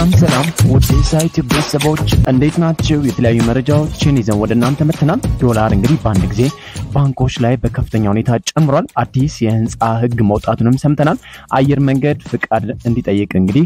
ሰላም ሰላም ውድ ሳይት ቤተሰቦች እንዴት ናቸው? የተለያዩ መረጃዎችን ይዘን ወደ እናንተ መጥተናል። ዶላር እንግዲህ በአንድ ጊዜ ባንኮች ላይ በከፍተኛ ሁኔታ ጨምሯል። አዲስ የህንፃ ህግ መውጣቱንም ሰምተናል። አየር መንገድ ፍቃድ እንዲጠይቅ እንግዲህ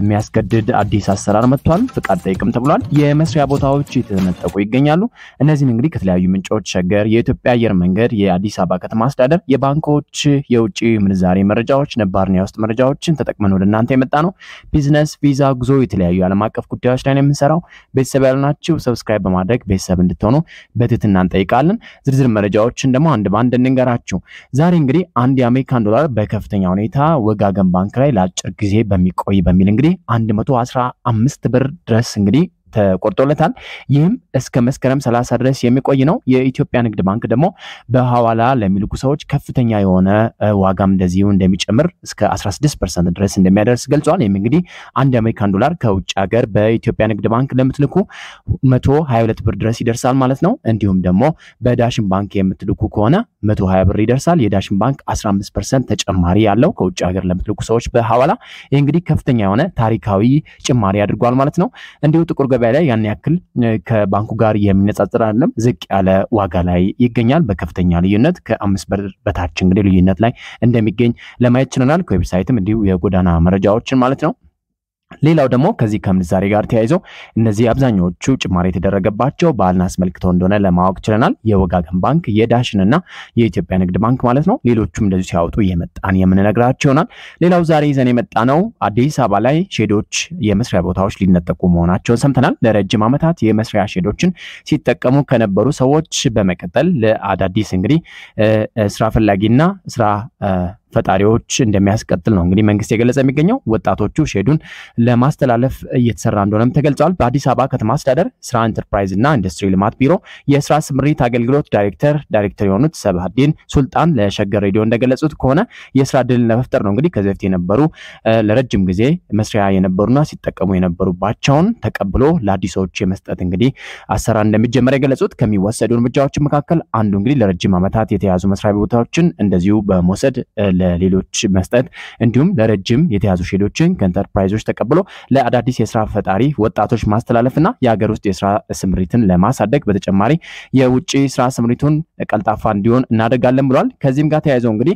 የሚያስገድድ አዲስ አሰራር መጥቷል። ፍቃድ ጠይቅም ተብሏል። የመስሪያ ቦታዎች የተነጠቁ ይገኛሉ። እነዚህም እንግዲህ ከተለያዩ ምንጮች ሸገር፣ የኢትዮጵያ አየር መንገድ፣ የአዲስ አበባ ከተማ አስተዳደር፣ የባንኮች የውጭ ምንዛሬ መረጃዎች፣ ነባርና የውስጥ መረጃዎችን ተጠቅመን ወደ እናንተ የመጣ ነው። ቢዝነስ ቪዛ ጉዞ ጉዞ የተለያዩ ዓለም አቀፍ ጉዳዮች ላይ ነው የምንሰራው። ቤተሰብ ያልናችሁ ሰብስክራይብ በማድረግ ቤተሰብ እንድትሆኑ በትህትና እንጠይቃለን። ዝርዝር መረጃዎችን ደግሞ አንድ በአንድ እንንገራችሁ። ዛሬ እንግዲህ አንድ የአሜሪካን ዶላር በከፍተኛ ሁኔታ ወጋገን ባንክ ላይ ለአጭር ጊዜ በሚቆይ በሚል እንግዲህ 115 ብር ድረስ እንግዲህ ተቆርጦለታል። ይህም እስከ መስከረም 30 ድረስ የሚቆይ ነው። የኢትዮጵያ ንግድ ባንክ ደግሞ በሐዋላ ለሚልኩ ሰዎች ከፍተኛ የሆነ ዋጋም እንደዚሁ እንደሚጨምር እስከ 16 ድረስ እንደሚያደርስ ገልጿል። ይህም እንግዲህ አንድ የአሜሪካን ዶላር ከውጭ ሀገር በኢትዮጵያ ንግድ ባንክ ለምትልኩ 122 ብር ድረስ ይደርሳል ማለት ነው። እንዲሁም ደግሞ በዳሽን ባንክ የምትልኩ ከሆነ 120 ብር ይደርሳል። የዳሽን ባንክ 15 ተጨማሪ ያለው ከውጭ ሀገር ለምትልኩ ሰዎች በሐዋላ ይህ እንግዲህ ከፍተኛ የሆነ ታሪካዊ ጭማሪ አድርጓል ማለት ነው። እንዲሁ ጥቁር ገበያ ላይ ያን ያክል ከባንኩ ጋር የሚነጻጽር አይደለም። ዝቅ ያለ ዋጋ ላይ ይገኛል በከፍተኛ ልዩነት ከአምስት ብር በታች እንግዲህ ልዩነት ላይ እንደሚገኝ ለማየት ችለናል። ከዌብሳይትም እንዲሁ የጎዳና መረጃዎችን ማለት ነው ሌላው ደግሞ ከዚህ ከምንዛሬ ጋር ተያይዞ እነዚህ አብዛኛዎቹ ጭማሪ የተደረገባቸው በዓልን አስመልክቶ እንደሆነ ለማወቅ ችለናል። የወጋገን ባንክ፣ የዳሽን እና የኢትዮጵያ ንግድ ባንክ ማለት ነው። ሌሎቹም እንደዚሁ ሲያወጡ እየመጣን የምንነግራቸው ይሆናል። ሌላው ዛሬ ይዘን የመጣ ነው አዲስ አበባ ላይ ሼዶች የመስሪያ ቦታዎች ሊነጠቁ መሆናቸውን ሰምተናል። ለረጅም ዓመታት የመስሪያ ሼዶችን ሲጠቀሙ ከነበሩ ሰዎች በመቀጠል ለአዳዲስ እንግዲህ ስራ ፈላጊና ስራ ፈጣሪዎች እንደሚያስቀጥል ነው እንግዲህ መንግስት የገለጸ የሚገኘው ወጣቶቹ ሼዱን ለማስተላለፍ እየተሰራ እንደሆነም ተገልጿል። በአዲስ አበባ ከተማ አስተዳደር ስራ ኢንተርፕራይዝ እና ኢንዱስትሪ ልማት ቢሮ የስራ ስምሪት አገልግሎት ዳይሬክተር ዳይሬክተር የሆኑት ሰብሀዲን ሱልጣን ለሸገር ሬዲዮ እንደገለጹት ከሆነ የስራ ድል ለመፍጠር ነው እንግዲህ ከዚህ በፊት የነበሩ ለረጅም ጊዜ መስሪያ የነበሩና ሲጠቀሙ የነበሩባቸውን ተቀብሎ ለአዲሶች የመስጠት እንግዲህ አሰራር እንደሚጀመር የገለጹት ከሚወሰዱ እርምጃዎች መካከል አንዱ እንግዲህ ለረጅም ዓመታት የተያዙ መስሪያ ቦታዎችን እንደዚሁ በመውሰድ ለሌሎች መስጠት እንዲሁም ለረጅም የተያዙ ሼዶችን ከኢንተርፕራይዞች ተቀብሎ ለአዳዲስ የስራ ፈጣሪ ወጣቶች ማስተላለፍና የሀገር ውስጥ የስራ ስምሪትን ለማሳደግ በተጨማሪ የውጭ ስራ ስምሪቱን ቀልጣፋ እንዲሆን እናደርጋለን ብሏል። ከዚህም ጋር ተያይዘው እንግዲህ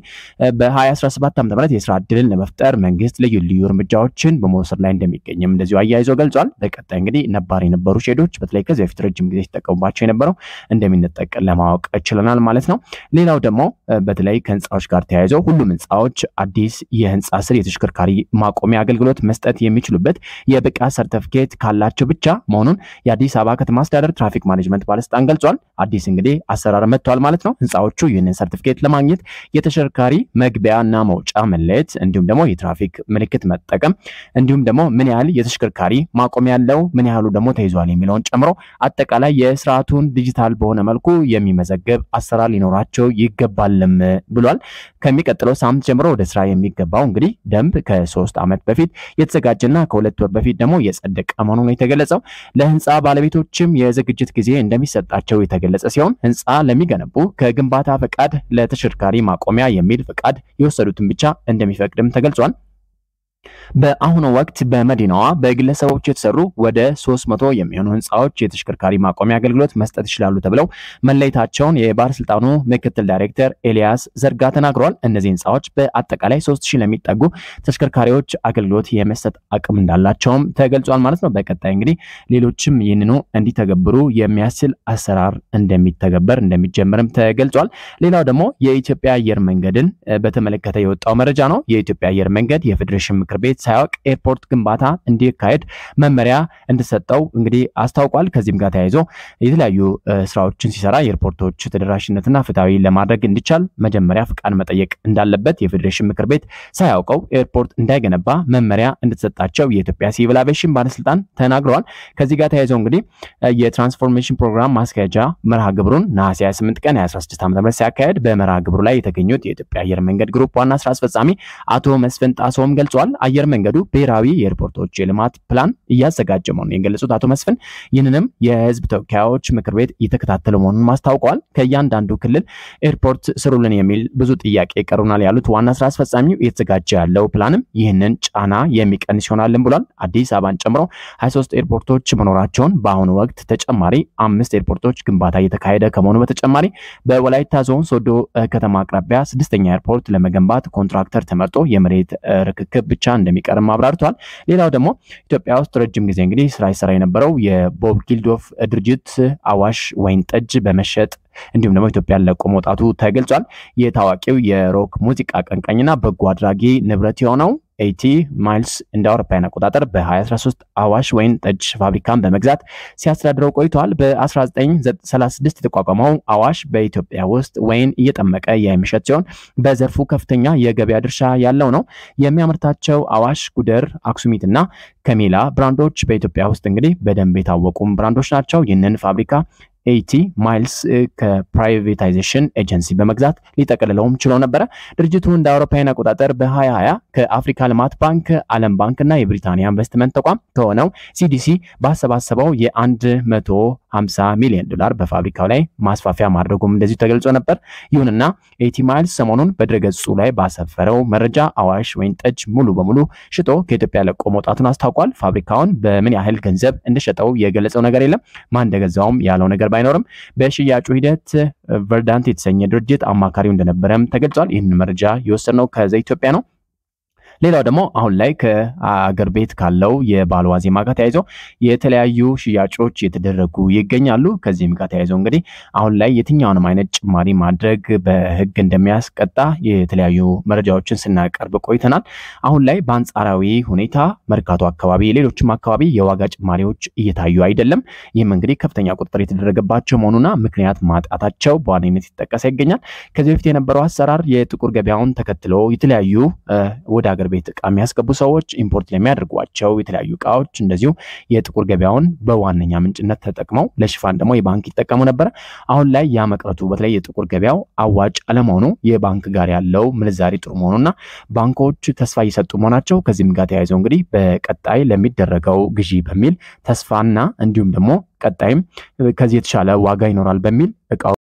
በ2017 ዓ.ም የስራ እድልን ለመፍጠር መንግስት ልዩ ልዩ እርምጃዎችን በመውሰድ ላይ እንደሚገኝም እንደዚሁ አያይዞ ገልጿል። በቀጣይ እንግዲህ ነባር የነበሩ ሼዶች በተለይ ከዚህ በፊት ረጅም ጊዜ ሲጠቀሙባቸው የነበረው እንደሚነጠቅ ለማወቅ ችለናል ማለት ነው። ሌላው ደግሞ በተለይ ከህንፃዎች ጋር ተያይዘው ሁሉም ህንፃዎች አዲስ የህንፃ ስር የተሽከርካሪ ማቆሚያ አገልግሎት መስጠት የሚችሉበት የብቃት ሰርተፍኬት ካላቸው ብቻ መሆኑን የአዲስ አበባ ከተማ አስተዳደር ትራፊክ ማኔጅመንት ባለስልጣን ገልጿል። አዲስ እንግዲህ አሰራር መጥቷል ማለት ነው። ህንፃዎቹ ይህንን ሰርተፍኬት ለማግኘት የተሽከርካሪ መግቢያና መውጫ መለየት፣ እንዲሁም ደግሞ የትራፊክ ምልክት መጠቀም፣ እንዲሁም ደግሞ ምን ያህል የተሽከርካሪ ማቆሚያ ያለው ምን ያህሉ ደግሞ ተይዟል የሚለውን ጨምሮ አጠቃላይ የስርዓቱን ዲጂታል በሆነ መልኩ የሚመዘገብ አሰራር ሊኖራቸው ይገባልም ብሏል። ከሚቀጥለው ሳምንት ጀምሮ ወደ ስራ የሚገባው እንግዲህ ደንብ ከሶስት ዓመት በፊት የተዘጋጀና ከሁለት ወር በፊት ደግሞ የጸደቀ መሆኑ ነው የተገለጸው። ለህንፃ ባለቤቶችም የዝግጅት ጊዜ እንደሚሰጣቸው የተገለጸ ሲሆን ህንፃ ለሚገነቡ ከግንባታ ፈቃድ ለተሽከርካሪ ማቆሚያ የሚል ፈቃድ የወሰዱትን ብቻ እንደሚፈቅድም ተገልጿል። በአሁኑ ወቅት በመዲናዋ በግለሰቦች የተሰሩ ወደ 300 የሚሆኑ ህንፃዎች የተሽከርካሪ ማቆሚያ አገልግሎት መስጠት ይችላሉ ተብለው መለየታቸውን የባለስልጣኑ ምክትል ዳይሬክተር ኤልያስ ዘርጋ ተናግሯል። እነዚህ ህንፃዎች በአጠቃላይ 3000 ለሚጠጉ ተሽከርካሪዎች አገልግሎት የመስጠት አቅም እንዳላቸውም ተገልጿል ማለት ነው። በቀጣይ እንግዲህ ሌሎችም ይህንኑ እንዲተገብሩ የሚያስችል አሰራር እንደሚተገበር እንደሚጀምርም ተገልጿል። ሌላው ደግሞ የኢትዮጵያ አየር መንገድን በተመለከተ የወጣው መረጃ ነው። የኢትዮጵያ አየር መንገድ የፌዴሬሽን ምክር ምክር ቤት ሳያውቅ ኤርፖርት ግንባታ እንዲካሄድ መመሪያ እንደሰጠው እንግዲህ አስታውቋል። ከዚህም ጋር ተያይዞ የተለያዩ ስራዎችን ሲሰራ የኤርፖርቶች ተደራሽነትና ፍትሐዊ ለማድረግ እንዲቻል መጀመሪያ ፍቃድ መጠየቅ እንዳለበት የፌዴሬሽን ምክር ቤት ሳያውቀው ኤርፖርት እንዳይገነባ መመሪያ እንደተሰጣቸው የኢትዮጵያ ሲቪል አቬሽን ባለስልጣን ተናግረዋል። ከዚህ ጋር ተያይዞ እንግዲህ የትራንስፎርሜሽን ፕሮግራም ማስኪያጃ መርሃ ግብሩን ነሐሴ 28 ቀን 2016 ም ሲያካሄድ በመርሃ ግብሩ ላይ የተገኙት የኢትዮጵያ አየር መንገድ ግሩፕ ዋና ስራ አስፈጻሚ አቶ መስፍን ጣሰውም ገልጿል። አየር መንገዱ ብሔራዊ የኤርፖርቶች የልማት ፕላን እያዘጋጀ መሆኑን የገለጹት አቶ መስፍን ይህንንም የህዝብ ተወካዮች ምክር ቤት እየተከታተለ መሆኑን ማስታውቀዋል። ከእያንዳንዱ ክልል ኤርፖርት ስሩልን የሚል ብዙ ጥያቄ ይቀሩናል ያሉት ዋና ስራ አስፈጻሚው እየተዘጋጀ ያለው ፕላንም ይህንን ጫና የሚቀንስ ይሆናልን ብሏል። አዲስ አበባን ጨምሮ 23 ኤርፖርቶች መኖራቸውን በአሁኑ ወቅት ተጨማሪ አምስት ኤርፖርቶች ግንባታ እየተካሄደ ከመሆኑ በተጨማሪ በወላይታ ዞን ሶዶ ከተማ አቅራቢያ ስድስተኛ ኤርፖርት ለመገንባት ኮንትራክተር ተመርጦ የመሬት ርክክብ ብቻ እንደሚቀርም አብራርቷል። ሌላው ደግሞ ኢትዮጵያ ውስጥ ረጅም ጊዜ እንግዲህ ስራ ይሰራ የነበረው የቦብ ጊልዶፍ ድርጅት አዋሽ ወይን ጠጅ በመሸጥ እንዲሁም ደግሞ ኢትዮጵያን ለቆ መውጣቱ ተገልጿል። የታዋቂው የሮክ ሙዚቃ አቀንቃኝና በጎ አድራጊ ንብረት የሆነው ኤቲ ማይልስ እንደ አውሮፓውያን አቆጣጠር በ2013 አዋሽ ወይን ጠጅ ፋብሪካን በመግዛት ሲያስተዳድረው ቆይቷል። በ1936 የተቋቋመው አዋሽ በኢትዮጵያ ውስጥ ወይን እየጠመቀ የሚሸጥ ሲሆን በዘርፉ ከፍተኛ የገበያ ድርሻ ያለው ነው። የሚያመርታቸው አዋሽ፣ ጉደር፣ አክሱሚት እና ከሚላ ብራንዶች በኢትዮጵያ ውስጥ እንግዲህ በደንብ የታወቁም ብራንዶች ናቸው። ይህንን ፋብሪካ ኤቲ ማይልስ ከፕራይቬታይዜሽን ኤጀንሲ በመግዛት ሊጠቀልለውም ችሎ ነበረ። ድርጅቱ እንደ አውሮፓውያን አቆጣጠር በ2020 ከአፍሪካ ልማት ባንክ፣ ዓለም ባንክ እና የብሪታንያ ኢንቨስትመንት ተቋም ከሆነው ሲዲሲ ባሰባሰበው የ150 ሚሊዮን ዶላር በፋብሪካው ላይ ማስፋፊያ ማድረጉም እንደዚሁ ተገልጾ ነበር። ይሁንና ኤቲ ማይልስ ሰሞኑን በድረገጹ ላይ ባሰፈረው መረጃ አዋሽ ወይን ጠጅ ሙሉ በሙሉ ሽጦ ከኢትዮጵያ ለቆ መውጣቱን አስታውቋል። ፋብሪካውን በምን ያህል ገንዘብ እንደሸጠው የገለጸው ነገር የለም። ማን እንደገዛውም ያለው ነገር ባይኖርም በሽያጩ ሂደት ቨርዳንት የተሰኘ ድርጅት አማካሪው እንደነበረም ተገልጿል። ይህንን መረጃ የወሰድነው ከዘ ኢትዮጵያ ነው። ሌላው ደግሞ አሁን ላይ ከአገር ቤት ካለው የበዓል ዋዜማ ጋር ተያይዞ የተለያዩ ሽያጮች የተደረጉ ይገኛሉ። ከዚህም ጋር ተያይዞ እንግዲህ አሁን ላይ የትኛውንም አይነት ጭማሪ ማድረግ በህግ እንደሚያስቀጣ የተለያዩ መረጃዎችን ስናቀርብ ቆይተናል። አሁን ላይ በአንጻራዊ ሁኔታ መርካቶ አካባቢ፣ ሌሎችም አካባቢ የዋጋ ጭማሪዎች እየታዩ አይደለም። ይህም እንግዲህ ከፍተኛ ቁጥጥር የተደረገባቸው መሆኑና ምክንያት ማጣታቸው በዋነኝነት ይጠቀሳ ይገኛል። ከዚህ በፊት የነበረው አሰራር የጥቁር ገበያውን ተከትሎ የተለያዩ ወደ ሀገር ቤት እቃ የሚያስገቡ ሰዎች ኢምፖርት ለሚያደርጓቸው የተለያዩ እቃዎች እንደዚሁ የጥቁር ገበያውን በዋነኛ ምንጭነት ተጠቅመው ለሽፋን ደግሞ የባንክ ይጠቀሙ ነበረ። አሁን ላይ ያ መቅረቱ በተለይ የጥቁር ገበያው አዋጭ አለመሆኑ የባንክ ጋር ያለው ምንዛሪ ጥሩ መሆኑና ባንኮች ተስፋ እየሰጡ መሆናቸው ከዚህም ጋር ተያይዘው እንግዲህ በቀጣይ ለሚደረገው ግዢ በሚል ተስፋና እንዲሁም ደግሞ ቀጣይም ከዚህ የተሻለ ዋጋ ይኖራል በሚል እቃው